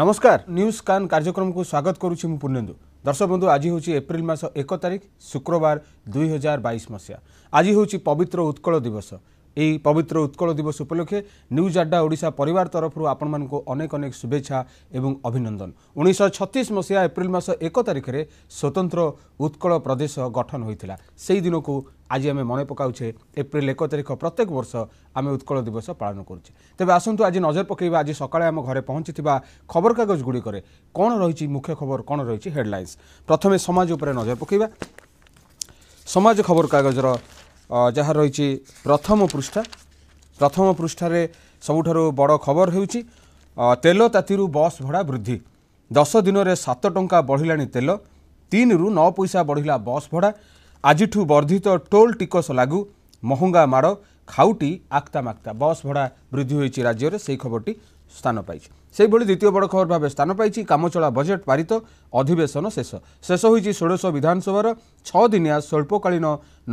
ନମସ୍କାର ନ୍ୟୁଜ୍ କାନ୍ କାର୍ଯ୍ୟକ୍ରମକୁ ସ୍ୱାଗତ କରୁଛି ମୁଁ ପୂର୍ଣ୍ଣେନ୍ଦୁ ଦର୍ଶକ ବନ୍ଧୁ ଆଜି ହେଉଛି ଏପ୍ରିଲ ମାସ ଏକ ତାରିଖ ଶୁକ୍ରବାର ଦୁଇହଜାର ବାଇଶ ମସିହା ଆଜି ହେଉଛି ପବିତ୍ର ଉତ୍କଳ ଦିବସ এই পবিত্র উৎকল দিবস উপলক্ষে নিউজ আড্ডা ওড়শা পরিবার তরফর আপনার অনেক অনেক শুভেচ্ছা এবং অভিনন্দন উনিশশো ছত্রিশ মশিয়া এপ্রিল মাস এক তারিখে স্বতন্ত্র উৎকল প্রদেশ গঠন হয়েছিল সেই দিনক আজ আমি মনে পকাউছে এপ্রিল এক তারিখ প্রত্যেক বর্ষ আমি উৎকল দিবস পালন করছে তবে আসন্তু আজ নজর পকাইবা আজ সকালে আম ঘরে পৌঁছিবা খবরকাগজ গুড়িকরে কোণ রয়েছে মুখ্য খবর কোণ রয়েছে হেডলাইন্স প্রথমে সমাজ উপরে নজর পকাইবা সমাজ খবরকাগজর ଯାହା ରହିଛି ପ୍ରଥମ ପୃଷ୍ଠା ପ୍ରଥମ ପୃଷ୍ଠାରେ ସବୁଠାରୁ ବଡ଼ ଖବର ହେଉଛି ତେଲ ତାତିରୁ ବସ୍ ଭଡ଼ା ବୃଦ୍ଧି ଦଶ ଦିନରେ ସାତ ଟଙ୍କା ବଢ଼ିଲାଣି ତେଲ ତିନିରୁ ନଅ ପଇସା ବଢ଼ିଲା ବସ୍ ଭଡ଼ା ଆଜିଠୁ ବର୍ଦ୍ଧିତ ଟୋଲ୍ ଟିକସ ଲାଗୁ ମହଙ୍ଗା ମାଡ଼ ଖାଉଟି ଆକ୍ତା ମାକ୍ତା ବସ୍ ଭଡ଼ା ବୃଦ୍ଧି ହୋଇଛି ରାଜ୍ୟରେ ସେହି ଖବରଟି ସ୍ଥାନ ପାଇଛି ସେହିଭଳି ଦ୍ୱିତୀୟ ବଡ଼ ଖବର ଭାବେ ସ୍ଥାନ ପାଇଛି କାମଚଳା ବଜେଟ୍ ପାରିତ ଅଧିବେଶନ ଶେଷ ଶେଷ ହୋଇଛି ଷୋଡ଼ଶ ବିଧାନସଭାର ଛଅ ଦିନିଆ ସ୍ୱଳ୍ପକାଳୀନ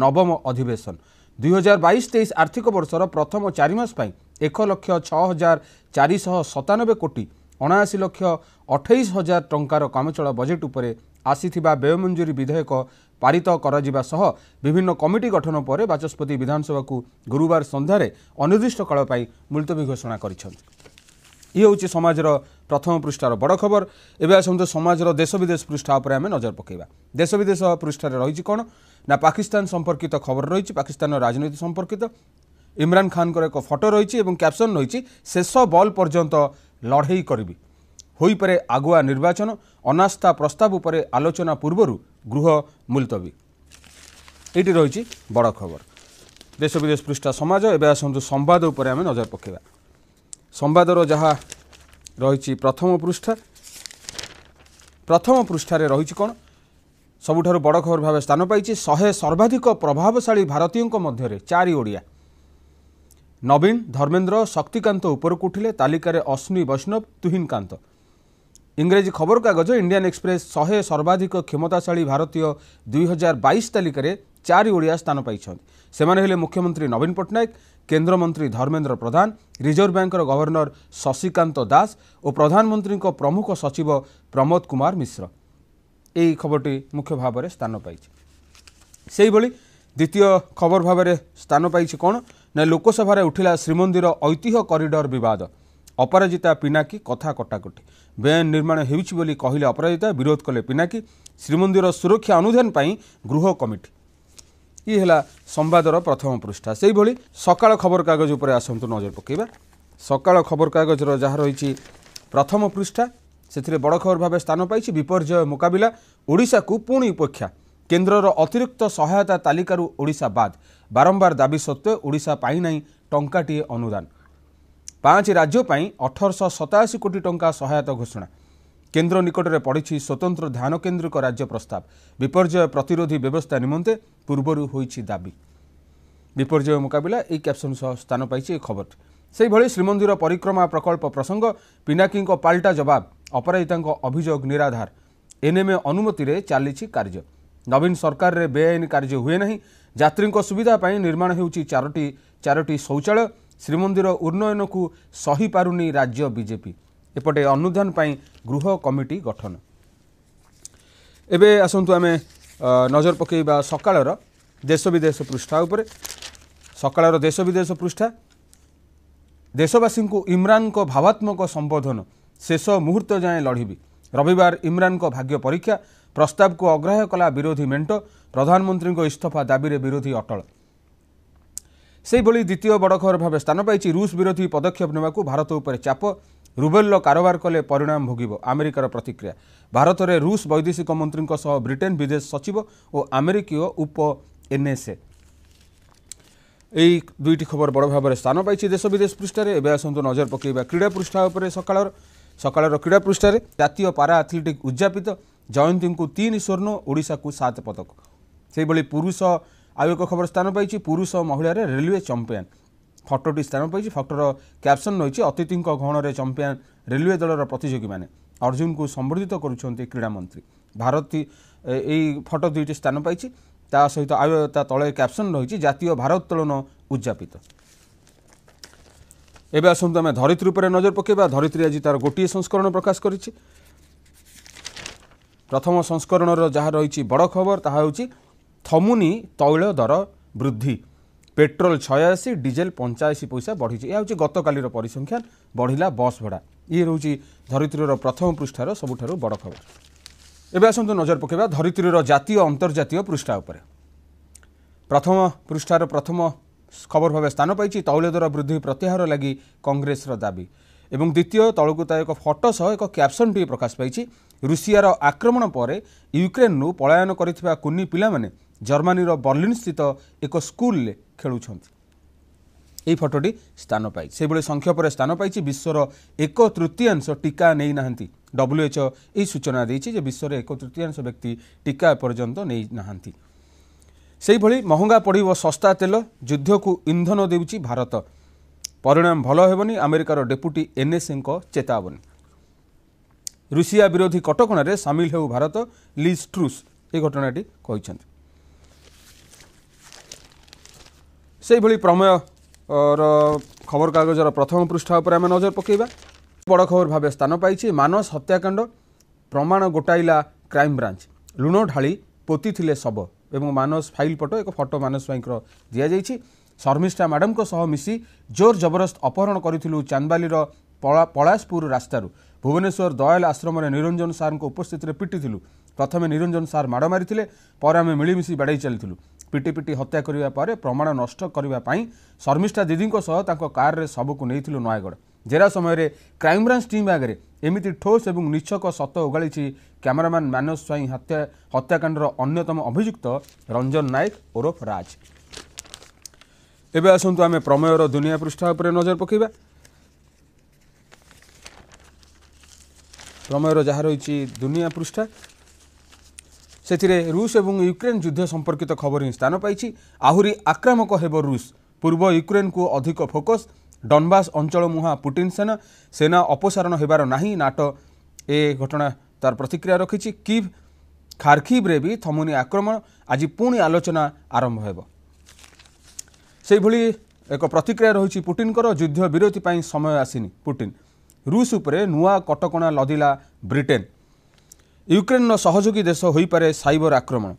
ନବମ ଅଧିବେଶନ ଦୁଇହଜାର ବାଇଶ ତେଇଶ ଆର୍ଥିକ ବର୍ଷର ପ୍ରଥମ ଚାରି ମାସ ପାଇଁ ଏକ ଲକ୍ଷ ଛଅ ହଜାର ଚାରିଶହ ସତାନବେ କୋଟି ଅଣାଅଶୀ ଲକ୍ଷ ଅଠେଇଶ ହଜାର ଟଙ୍କାର କାମଚଳା ବଜେଟ୍ ଉପରେ ଆସିଥିବା ବ୍ୟୟମଞ୍ଜୁରୀ ବିଧେୟକ ପାରିତ କରାଯିବା ସହ ବିଭିନ୍ନ କମିଟି ଗଠନ ପରେ ବାଚସ୍ପତି ବିଧାନସଭାକୁ ଗୁରୁବାର ସନ୍ଧ୍ୟାରେ ଅନିର୍ଦ୍ଦିଷ୍ଟକାଳ ପାଇଁ ମୁଲତବୀ ଘୋଷଣା କରିଛନ୍ତି ଇଏ ହେଉଛି ସମାଜର ପ୍ରଥମ ପୃଷ୍ଠାର ବଡ଼ ଖବର ଏବେ ଆସନ୍ତୁ ସମାଜର ଦେଶ ବିଦେଶ ପୃଷ୍ଠା ଉପରେ ଆମେ ନଜର ପକାଇବା ଦେଶ ବିଦେଶ ପୃଷ୍ଠାରେ ରହିଛି କ'ଣ ନା ପାକିସ୍ତାନ ସମ୍ପର୍କିତ ଖବର ରହିଛି ପାକିସ୍ତାନର ରାଜନୀତି ସମ୍ପର୍କିତ ଇମ୍ରାନ୍ ଖାନ୍ଙ୍କର ଏକ ଫଟୋ ରହିଛି ଏବଂ କ୍ୟାପସନ୍ ରହିଛି ଶେଷ ବଲ୍ ପର୍ଯ୍ୟନ୍ତ ଲଢ଼େଇ କରିବି ହୋଇପାରେ ଆଗୁଆ ନିର୍ବାଚନ ଅନାସ୍ଥା ପ୍ରସ୍ତାବ ଉପରେ ଆଲୋଚନା ପୂର୍ବରୁ ଗୃହ ମୁଲତବୀ ଏଇଠି ରହିଛି ବଡ଼ ଖବର ଦେଶ ବିଦେଶ ପୃଷ୍ଠା ସମାଜ ଏବେ ଆସନ୍ତୁ ସମ୍ବାଦ ଉପରେ ଆମେ ନଜର ପକାଇବା ସମ୍ବାଦର ଯାହା ରହିଛି ପ୍ରଥମ ପୃଷ୍ଠା ପ୍ରଥମ ପୃଷ୍ଠାରେ ରହିଛି କ'ଣ ସବୁଠାରୁ ବଡ଼ ଖବର ଭାବେ ସ୍ଥାନ ପାଇଛି ଶହେ ସର୍ବାଧିକ ପ୍ରଭାବଶାଳୀ ଭାରତୀୟଙ୍କ ମଧ୍ୟରେ ଚାରି ଓଡ଼ିଆ ନବୀନ ଧର୍ମେନ୍ଦ୍ର ଶକ୍ତିକାନ୍ତ ଉପରକୁ ଉଠିଲେ ତାଲିକାରେ ଅଶ୍ୱିନୀ ବୈଷ୍ଣବ କାନ୍ତ ଇଂରାଜୀ ଖବରକାଗଜ ଇଣ୍ଡିଆନ୍ ଏକ୍ସପ୍ରେସ୍ ଶହେ ସର୍ବାଧିକ କ୍ଷମତାଶାଳୀ ଭାରତୀୟ ଦୁଇହଜାର ବାଇଶ ତାଲିକାରେ ଚାରି ଓଡ଼ିଆ ସ୍ଥାନ ପାଇଛନ୍ତି ସେମାନେ ହେଲେ ମୁଖ୍ୟମନ୍ତ୍ରୀ ନବୀନ ପଟ୍ଟନାୟକ କେନ୍ଦ୍ରମନ୍ତ୍ରୀ ଧର୍ମେନ୍ଦ୍ର ପ୍ରଧାନ ରିଜର୍ଭ ବ୍ୟାଙ୍କର ଗଭର୍ଣ୍ଣର ଶଶିକାନ୍ତ ଦାସ ଓ ପ୍ରଧାନମନ୍ତ୍ରୀଙ୍କ ପ୍ରମୁଖ ସଚିବ ପ୍ରମୋଦ କୁମାର ମିଶ୍ର ଏହି ଖବରଟି ମୁଖ୍ୟ ଭାବରେ ସ୍ଥାନ ପାଇଛି ସେହିଭଳି ଦ୍ୱିତୀୟ ଖବର ଭାବରେ ସ୍ଥାନ ପାଇଛି କ'ଣ ନା ଲୋକସଭାରେ ଉଠିଲା ଶ୍ରୀମନ୍ଦିର ଐତିହ୍ୟ କରିଡର ବିବାଦ ଅପରାଜିତା ପିନାକୀ କଥା କଟାକଟି ବେଆଇନ ନିର୍ମାଣ ହେଉଛି ବୋଲି କହିଲେ ଅପରାଜିତା ବିରୋଧ କଲେ ପିନାକୀ ଶ୍ରୀମନ୍ଦିର ସୁରକ୍ଷା ଅନୁଧ୍ୟାନ ପାଇଁ ଗୃହ କମିଟି ଇଏ ହେଲା ସମ୍ବାଦର ପ୍ରଥମ ପୃଷ୍ଠା ସେହିଭଳି ସକାଳ ଖବରକାଗଜ ଉପରେ ଆସନ୍ତୁ ନଜର ପକାଇବା ସକାଳ ଖବରକାଗଜର ଯାହା ରହିଛି ପ୍ରଥମ ପୃଷ୍ଠା ସେଥିରେ ବଡ଼ ଖବର ଭାବେ ସ୍ଥାନ ପାଇଛି ବିପର୍ଯ୍ୟୟ ମୁକାବିଲା ଓଡ଼ିଶାକୁ ପୁଣି ଉପେକ୍ଷା କେନ୍ଦ୍ରର ଅତିରିକ୍ତ ସହାୟତା ତାଲିକାରୁ ଓଡ଼ିଶା ବାଦ୍ ବାରମ୍ବାର ଦାବି ସତ୍ତ୍ୱେ ଓଡ଼ିଶା ପାଇନାହିଁ ଟଙ୍କାଟିଏ ଅନୁଦାନ ପାଞ୍ଚ ରାଜ୍ୟ ପାଇଁ ଅଠରଶହ ସତାଅଶୀ କୋଟି ଟଙ୍କା ସହାୟତା ଘୋଷଣା କେନ୍ଦ୍ର ନିକଟରେ ପଡ଼ିଛି ସ୍ୱତନ୍ତ୍ର ଧ୍ୟାନ କେନ୍ଦ୍ରିକ ରାଜ୍ୟ ପ୍ରସ୍ତାବ ବିପର୍ଯ୍ୟୟ ପ୍ରତିରୋଧୀ ବ୍ୟବସ୍ଥା ନିମନ୍ତେ ପୂର୍ବରୁ ହୋଇଛି ଦାବି ବିପର୍ଯ୍ୟୟ ମୁକାବିଲା ଏହି କ୍ୟାପସନ୍ ସହ ସ୍ଥାନ ପାଇଛି ଏହି ଖବର ସେହିଭଳି ଶ୍ରୀମନ୍ଦିର ପରିକ୍ରମା ପ୍ରକଳ୍ପ ପ୍ରସଙ୍ଗ ପିନାକୀଙ୍କ ପାଲଟା ଜବାବ ଅପରାଜିତାଙ୍କ ଅଭିଯୋଗ ନିରାଧାର ଏନ୍ଏମ୍ଏ ଅନୁମତିରେ ଚାଲିଛି କାର୍ଯ୍ୟ ନବୀନ ସରକାରରେ ବେଆଇନ କାର୍ଯ୍ୟ ହୁଏ ନାହିଁ ଯାତ୍ରୀଙ୍କ ସୁବିଧା ପାଇଁ ନିର୍ମାଣ ହେଉଛି ଚାରୋଟି ଚାରୋଟି ଶୌଚାଳୟ ଶ୍ରୀମନ୍ଦିର ଉନ୍ନୟନକୁ ସହିପାରୁନି ରାଜ୍ୟ ବିଜେପି ଏପଟେ ଅନୁଧ୍ୟାନ ପାଇଁ ଗୃହ କମିଟି ଗଠନ ଏବେ ଆସନ୍ତୁ ଆମେ ନଜର ପକାଇବା ସକାଳର ଦେଶ ବିଦେଶ ପୃଷ୍ଠା ଉପରେ ସକାଳର ଦେଶ ବିଦେଶ ପୃଷ୍ଠା ଦେଶବାସୀଙ୍କୁ ଇମ୍ରାନ୍ଙ୍କ ଭାବାତ୍ମକ ସମ୍ବୋଧନ ଶେଷ ମୁହୂର୍ତ୍ତ ଯାଏଁ ଲଢ଼ିବି ରବିବାର ଇମ୍ରାନ୍ଙ୍କ ଭାଗ୍ୟ ପରୀକ୍ଷା ପ୍ରସ୍ତାବକୁ ଅଗ୍ରାହ୍ୟ କଲା ବିରୋଧୀ ମେଣ୍ଟ ପ୍ରଧାନମନ୍ତ୍ରୀଙ୍କ ଇସ୍ତଫା ଦାବିରେ ବିରୋଧୀ ଅଟଳ ସେହିଭଳି ଦ୍ୱିତୀୟ ବଡ଼ ଖବର ଭାବେ ସ୍ଥାନ ପାଇଛି ରୁଷ ବିରୋଧୀ ପଦକ୍ଷେପ ନେବାକୁ ଭାରତ ଉପରେ ଚାପ ରୁବେଲର କାରବାର କଲେ ପରିଣାମ ଭୋଗିବ ଆମେରିକାର ପ୍ରତିକ୍ରିୟା ଭାରତରେ ରୁଷ ବୈଦେଶିକ ମନ୍ତ୍ରୀଙ୍କ ସହ ବ୍ରିଟେନ୍ ବିଦେଶ ସଚିବ ଓ ଆମେରିକୀୟ ଉପ ଏନ୍ଏସ୍ଏ ଏହି ଦୁଇଟି ଖବର ବଡ଼ ଭାବରେ ସ୍ଥାନ ପାଇଛି ଦେଶ ବିଦେଶ ପୃଷ୍ଠାରେ ଏବେ ଆସନ୍ତୁ ନଜର ପକାଇବା କ୍ରୀଡ଼ା ପୃଷ୍ଠା ଉପରେ ସକାଳର ସକାଳର କ୍ରୀଡ଼ା ପୃଷ୍ଠାରେ ଜାତୀୟ ପାରା ଆଥଲେଟିକ୍ ଉଦ୍ଯାପିତ ଜୟନ୍ତୀଙ୍କୁ ତିନି ସ୍ୱର୍ଣ୍ଣ ଓଡ଼ିଶାକୁ ସାତ ପଦକ ସେହିଭଳି ପୁରୁଷ ଆଉ ଏକ ଖବର ସ୍ଥାନ ପାଇଛି ପୁରୁଷ ମହିଳାରେ ରେଲୱେ ଚମ୍ପିଆନ୍ ଫଟୋଟି ସ୍ଥାନ ପାଇଛି ଫଟୋର କ୍ୟାପସନ୍ ରହିଛି ଅତିଥିଙ୍କ ଗହଣରେ ଚମ୍ପିଆନ୍ ରେଲୱେ ଦଳର ପ୍ରତିଯୋଗୀମାନେ ଅର୍ଜୁନଙ୍କୁ ସମ୍ବର୍ଦ୍ଧିତ କରୁଛନ୍ତି କ୍ରୀଡ଼ାମନ୍ତ୍ରୀ ଭାରତୀ ଏଇ ଫଟୋ ଦୁଇଟି ସ୍ଥାନ ପାଇଛି ତା ସହିତ ଆଉ ତା ତଳେ କ୍ୟାପସନ୍ ରହିଛି ଜାତୀୟ ଭାରୋତ୍ତୋଳନ ଉଦ୍ଯାପିତ ଏବେ ଆସନ୍ତୁ ଆମେ ଧରିତ୍ରୀ ଉପରେ ନଜର ପକାଇବା ଧରିତ୍ରୀ ଆଜି ତାର ଗୋଟିଏ ସଂସ୍କରଣ ପ୍ରକାଶ କରିଛି ପ୍ରଥମ ସଂସ୍କରଣର ଯାହା ରହିଛି ବଡ଼ ଖବର ତାହା ହେଉଛି ଥମୁନି ତୈଳ ଦର ବୃଦ୍ଧି ପେଟ୍ରୋଲ ଛୟାଅଶୀ ଡିଜେଲ ପଞ୍ଚାଅଶୀ ପଇସା ବଢ଼ିଛି ଏହା ହେଉଛି ଗତକାଲିର ପରିସଂଖ୍ୟା ବଢ଼ିଲା ବସ୍ ଭଡ଼ା ଇଏ ରହୁଛି ଧରିତ୍ରୀର ପ୍ରଥମ ପୃଷ୍ଠାର ସବୁଠାରୁ ବଡ଼ ଖବର ଏବେ ଆସନ୍ତୁ ନଜର ପକାଇବା ଧରିତ୍ରୀର ଜାତୀୟ ଅନ୍ତର୍ଜାତୀୟ ପୃଷ୍ଠା ଉପରେ ପ୍ରଥମ ପୃଷ୍ଠାର ପ୍ରଥମ ଖବର ଭାବେ ସ୍ଥାନ ପାଇଛି ତୈଳ ଦର ବୃଦ୍ଧି ପ୍ରତ୍ୟାହାର ଲାଗି କଂଗ୍ରେସର ଦାବି ଏବଂ ଦ୍ୱିତୀୟ ତଳକୁ ତା ଏକ ଫଟୋ ସହ ଏକ କ୍ୟାପସନ୍ଟି ପ୍ରକାଶ ପାଇଛି ରୁଷିଆର ଆକ୍ରମଣ ପରେ ୟୁକ୍ରେନ୍ରୁ ପଳାୟନ କରିଥିବା କୁନି ପିଲାମାନେ ଜର୍ମାନୀର ବର୍ଲିନ୍ ସ୍ଥିତ ଏକ ସ୍କୁଲରେ ଖେଳୁଛନ୍ତି ଏହି ଫଟୋଟି ସ୍ଥାନ ପାଇଛି ସେହିଭଳି ସଂକ୍ଷେପରେ ସ୍ଥାନ ପାଇଛି ବିଶ୍ୱର ଏକ ତୃତୀୟାଂଶ ଟିକା ନେଇନାହାନ୍ତି ଡବ୍ଲ୍ୟୁଏଚ୍ଓ ଏହି ସୂଚନା ଦେଇଛି ଯେ ବିଶ୍ୱରେ ଏକ ତୃତୀୟାଂଶ ବ୍ୟକ୍ତି ଟିକା ଏପର୍ଯ୍ୟନ୍ତ ନେଇନାହାନ୍ତି ସେହିଭଳି ମହଙ୍ଗା ପଡ଼ିବ ଶସ୍ତା ତେଲ ଯୁଦ୍ଧକୁ ଇନ୍ଧନ ଦେଉଛି ଭାରତ ପରିଣାମ ଭଲ ହେବନି ଆମେରିକାର ଡେପୁଟି ଏନ୍ଏସ୍ଏଙ୍କ ଚେତାବନୀ ରୁଷିଆ ବିରୋଧୀ କଟକଣାରେ ସାମିଲ ହେଉ ଭାରତ ଲିଜ୍ ଟ୍ରୁସ୍ ଏହି ଘଟଣାଟି କହିଛନ୍ତି ସେହିଭଳି ପ୍ରମେୟର ଖବରକାଗଜର ପ୍ରଥମ ପୃଷ୍ଠା ଉପରେ ଆମେ ନଜର ପକାଇବା ବଡ଼ ଖବର ଭାବେ ସ୍ଥାନ ପାଇଛି ମାନସ ହତ୍ୟାକାଣ୍ଡ ପ୍ରମାଣ ଗୋଟାଇଲା କ୍ରାଇମବ୍ରାଞ୍ଚ ଲୁଣ ଢାଳି ପୋତିଥିଲେ ଶବ ଏବଂ ମାନସ ଫାଇଲ୍ ପଟ ଏକ ଫଟୋ ମାନସ ସ୍ୱାଇଁଙ୍କର ଦିଆଯାଇଛି ଶର୍ମିଷ୍ଠା ମ୍ୟାଡ଼ାମଙ୍କ ସହ ମିଶି ଜୋର ଜବରଦସ୍ତ ଅପହରଣ କରିଥିଲୁ ଚାନ୍ଦବାଲିର ପଳାଶପୁର ରାସ୍ତାରୁ ଭୁବନେଶ୍ୱର ଦୟାଲ ଆଶ୍ରମରେ ନିରଞ୍ଜନ ସାର୍ଙ୍କ ଉପସ୍ଥିତିରେ ପିଟିଥିଲୁ ପ୍ରଥମେ ନିରଞ୍ଜନ ସାର୍ ମାଡ଼ ମାରିଥିଲେ ପରେ ଆମେ ମିଳିମିଶି ବାଡ଼େଇ ଚାଲିଥିଲୁ ପିଟିପିଟି ହତ୍ୟା କରିବା ପରେ ପ୍ରମାଣ ନଷ୍ଟ କରିବା ପାଇଁ ଶର୍ମିଷ୍ଠା ଦିଦିଙ୍କ ସହ ତାଙ୍କ କାର୍ରେ ସବୁକୁ ନେଇଥିଲୁ ନୟାଗଡ଼ ଜେରା ସମୟରେ କ୍ରାଇମବ୍ରାଞ୍ଚ ଟିମ୍ ଆଗରେ ଏମିତି ଠୋସ୍ ଏବଂ ନିଚ୍ଛକ ସତ ଉଗାଳିଛି କ୍ୟାମେରାମ୍ୟାନ୍ ମାନସ ସ୍ୱାଇଁ ହତ୍ୟା ହତ୍ୟାକାଣ୍ଡର ଅନ୍ୟତମ ଅଭିଯୁକ୍ତ ରଞ୍ଜନ ନାୟକ ଓରଫ ରାଜ ଏବେ ଆସନ୍ତୁ ଆମେ ପ୍ରମେୟର ଦୁନିଆ ପୃଷ୍ଠା ଉପରେ ନଜର ପକାଇବା ପ୍ରମେୟର ଯାହା ରହିଛି ଦୁନିଆ ପୃଷ୍ଠା ସେଥିରେ ରୁଷ ଏବଂ ୟୁକ୍ରେନ୍ ଯୁଦ୍ଧ ସମ୍ପର୍କିତ ଖବର ହିଁ ସ୍ଥାନ ପାଇଛି ଆହୁରି ଆକ୍ରାମକ ହେବ ରୁଷ ପୂର୍ବ ୟୁକ୍ରେନ୍କୁ ଅଧିକ ଫୋକସ୍ ଡନ୍ବାସ୍ ଅଞ୍ଚଳ ମୁହାଁ ପୁଟିନ୍ ସେନା ସେନା ଅପସାରଣ ହେବାର ନାହିଁ ନାଟୋ ଏ ଘଟଣା ତାର ପ୍ରତିକ୍ରିୟା ରଖିଛି କିଭ୍ ଖାର୍ଖିଭ୍ରେ ବି ଥମୁନି ଆକ୍ରମଣ ଆଜି ପୁଣି ଆଲୋଚନା ଆରମ୍ଭ ହେବ ସେହିଭଳି ଏକ ପ୍ରତିକ୍ରିୟା ରହିଛି ପୁଟିନ୍ଙ୍କର ଯୁଦ୍ଧ ବିରତି ପାଇଁ ସମୟ ଆସିନି ପୁଟିନ୍ ରୁଷ ଉପରେ ନୂଆ କଟକଣା ଲଦିଲା ବ୍ରିଟେନ୍ ୟୁକ୍ରେନ୍ର ସହଯୋଗୀ ଦେଶ ହୋଇପାରେ ସାଇବର ଆକ୍ରମଣ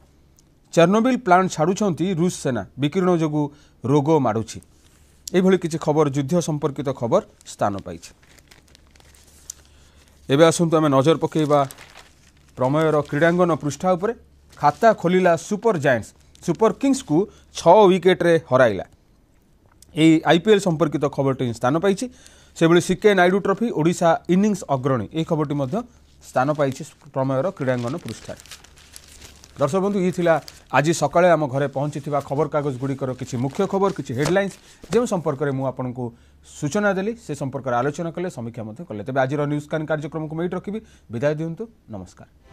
ଚେର୍ଣ୍ଣୋବିଲ୍ ପ୍ଲାଣ୍ଟ ଛାଡ଼ୁଛନ୍ତି ରୁଷ ସେନା ବିକିରଣ ଯୋଗୁଁ ରୋଗ ମାଡ଼ୁଛି ଏଭଳି କିଛି ଖବର ଯୁଦ୍ଧ ସମ୍ପର୍କିତ ଖବର ସ୍ଥାନ ପାଇଛି ଏବେ ଆସନ୍ତୁ ଆମେ ନଜର ପକାଇବା ପ୍ରମେୟର କ୍ରୀଡ଼ାଙ୍ଗନ ପୃଷ୍ଠା ଉପରେ ଖାତା ଖୋଲିଲା ସୁପର ଜାଏଣ୍ଟସ୍ ସୁପର କିଙ୍ଗସ୍କୁ ଛଅ ୱିକେଟ୍ରେ ହରାଇଲା ଏହି ଆଇପିଏଲ୍ ସମ୍ପର୍କିତ ଖବରଟି ସ୍ଥାନ ପାଇଛି ସେଭଳି C K Naidu trophy Odisha innings ଅଗ୍ରଣୀ ଏହି ଖବରଟି ମଧ୍ୟ ସ୍ଥାନ ପାଇଛି ପ୍ରମେୟର କ୍ରୀଡ଼ାଙ୍ଗନ ପୃଷ୍ଠାରେ ଦର୍ଶକ ବନ୍ଧୁ ଇଏ ଥିଲା ଆଜି ସକାଳେ ଆମ ଘରେ ପହଞ୍ଚିଥିବା ଖବରକାଗଜଗୁଡ଼ିକର କିଛି ମୁଖ୍ୟ ଖବର କିଛି ହେଡ଼ଲାଇନ୍ସ ଯେଉଁ ସମ୍ପର୍କରେ ମୁଁ ଆପଣଙ୍କୁ ସୂଚନା ଦେଲି ସେ ସମ୍ପର୍କରେ ଆଲୋଚନା କଲେ ସମୀକ୍ଷା ମଧ୍ୟ କଲେ ତେବେ ଆଜିର ନ୍ୟୁଜ୍ କାନ୍ କାର୍ଯ୍ୟକ୍ରମକୁ ମୁଁ ଏଇଠି ରଖିବି ବିଦାୟ ଦିଅନ୍ତୁ ନମସ୍କାର